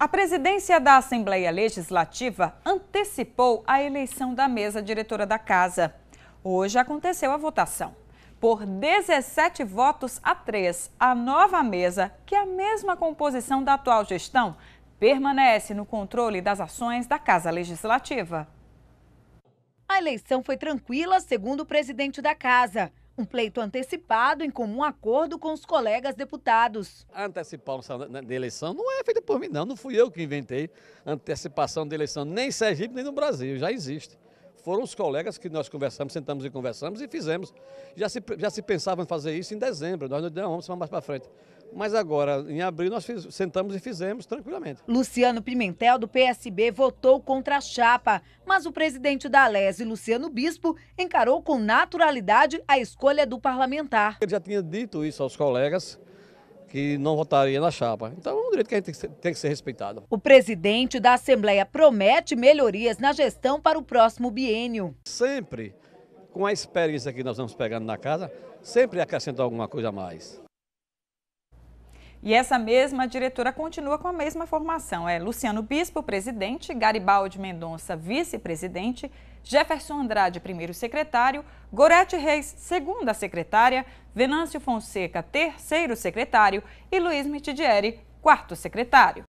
A presidência da Assembleia Legislativa antecipou a eleição da mesa diretora da casa. Hoje aconteceu a votação. Por 17 votos a 3, a nova mesa, que é a mesma composição da atual gestão, permanece no controle das ações da Casa Legislativa. A eleição foi tranquila, segundo o presidente da casa. Um pleito antecipado em comum acordo com os colegas deputados. A antecipação de eleição não é feita por mim, não. Não fui eu que inventei antecipação da eleição, nem em Sergipe, nem no Brasil. Já existe foram os colegas que nós conversamos, sentamos e conversamos e fizemos. Já se, já se pensava em fazer isso em dezembro, nós não derramamos, vamos mais para frente. Mas agora, em abril, nós fiz, sentamos e fizemos tranquilamente. Luciano Pimentel, do PSB, votou contra a chapa, mas o presidente da Alese, Luciano Bispo, encarou com naturalidade a escolha do parlamentar. Ele já tinha dito isso aos colegas, que não votaria na chapa. Então é um direito que a gente tem que, ser, tem que ser respeitado. O presidente da Assembleia promete melhorias na gestão para o próximo biênio. Sempre, com a experiência que nós vamos pegando na casa, sempre acrescenta alguma coisa a mais. E essa mesma diretora continua com a mesma formação. É Luciano Bispo, presidente, Garibaldi Mendonça, vice-presidente, Jefferson Andrade, primeiro secretário, Gorete Reis, segunda secretária, Venâncio Fonseca, terceiro secretário e Luiz Mitidieri, quarto secretário.